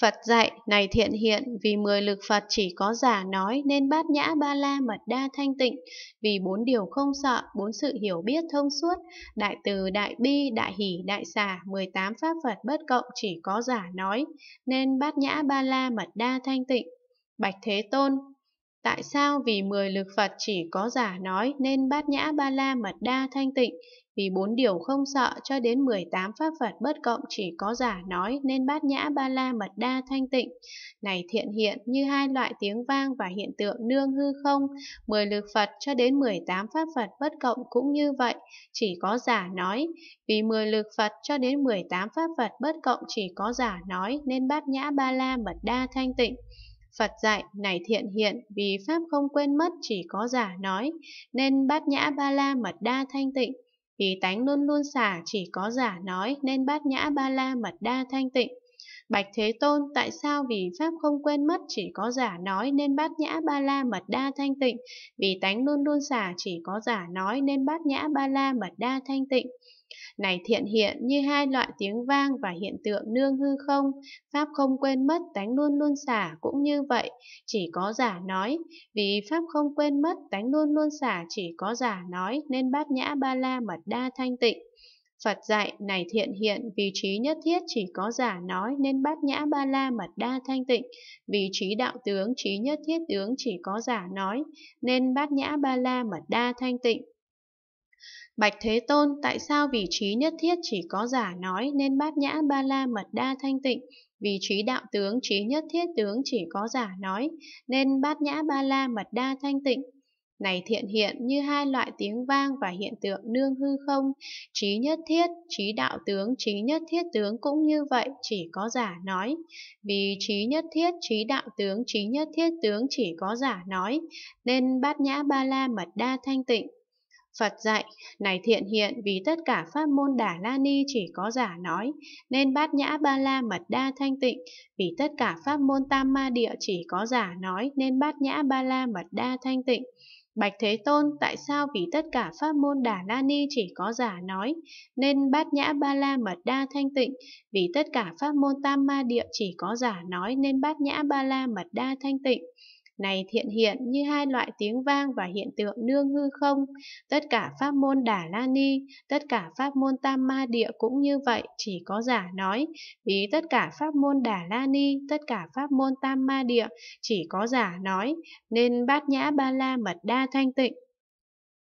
Phật dạy, này thiện hiện, vì mười lực Phật chỉ có giả nói nên bát nhã ba la mật đa thanh tịnh, vì bốn điều không sợ, bốn sự hiểu biết thông suốt, đại từ, đại bi, đại hỷ, đại xả, tám pháp Phật bất cộng chỉ có giả nói, nên bát nhã ba la mật đa thanh tịnh. Bạch Thế Tôn, Tại sao vì mười lực Phật chỉ có giả nói nên bát nhã ba la mật đa thanh tịnh, vì bốn điều không sợ cho đến 18 pháp Phật bất cộng chỉ có giả nói nên bát nhã ba la mật đa thanh tịnh. Này thiện hiện như hai loại tiếng vang và hiện tượng nương hư không, 10 lực Phật cho đến 18 pháp Phật bất cộng cũng như vậy, chỉ có giả nói. Vì 10 lực Phật cho đến 18 pháp Phật bất cộng chỉ có giả nói nên bát nhã ba la mật đa thanh tịnh. Phật dạy này thiện hiện vì pháp không quên mất chỉ có giả nói, nên bát nhã ba la mật đa thanh tịnh. vì tánh luôn luôn xả chỉ có giả nói nên bát nhã ba la mật đa thanh tịnh. Bạch Thế Tôn tại sao vì Pháp không quên mất chỉ có giả nói nên bát nhã ba la mật đa thanh tịnh, vì tánh luôn luôn giả chỉ có giả nói nên bát nhã ba la mật đa thanh tịnh. Này thiện hiện như hai loại tiếng vang và hiện tượng nương hư không, Pháp không quên mất tánh luôn luôn xả cũng như vậy, chỉ có giả nói, vì Pháp không quên mất tánh luôn luôn xả chỉ có giả nói nên bát nhã ba la mật đa thanh tịnh. Phật dạy này thiện hiện vì trí nhất thiết chỉ có giả nói nên bát nhã ba la mật đa thanh tịnh, vì trí đạo tướng trí nhất thiết tướng chỉ có giả nói nên bát nhã ba la mật đa thanh tịnh. Bạch Thế Tôn, tại sao vì trí nhất thiết chỉ có giả nói nên bát nhã ba la mật đa thanh tịnh, vì trí đạo tướng trí nhất thiết tướng chỉ có giả nói nên bát nhã ba la mật đa thanh tịnh? Này thiện hiện như hai loại tiếng vang và hiện tượng nương hư không, trí nhất thiết, trí đạo tướng, trí nhất thiết tướng cũng như vậy, chỉ có giả nói. Vì trí nhất thiết, trí đạo tướng, trí nhất thiết tướng chỉ có giả nói, nên bát nhã ba la mật đa thanh tịnh, Phật dạy, này thiện hiện vì tất cả pháp môn đà la ni chỉ có giả nói, nên bát nhã ba la mật đa thanh tịnh, vì tất cả pháp môn tam ma địa chỉ có giả nói, nên bát nhã ba la mật đa thanh tịnh. Bạch Thế Tôn, tại sao vì tất cả pháp môn Đà La Ni chỉ có giả nói, nên bát nhã ba la mật đa thanh tịnh, vì tất cả pháp môn tam ma địa chỉ có giả nói, nên bát nhã ba la mật đa thanh tịnh này thiện hiện như hai loại tiếng vang và hiện tượng nương hư không. Tất cả pháp môn Đà la ni, tất cả pháp môn tam ma địa cũng như vậy, chỉ có giả nói. vì tất cả pháp môn Đà la ni, tất cả pháp môn tam ma địa, chỉ có giả nói, nên bát nhã ba la mật đa thanh tịnh,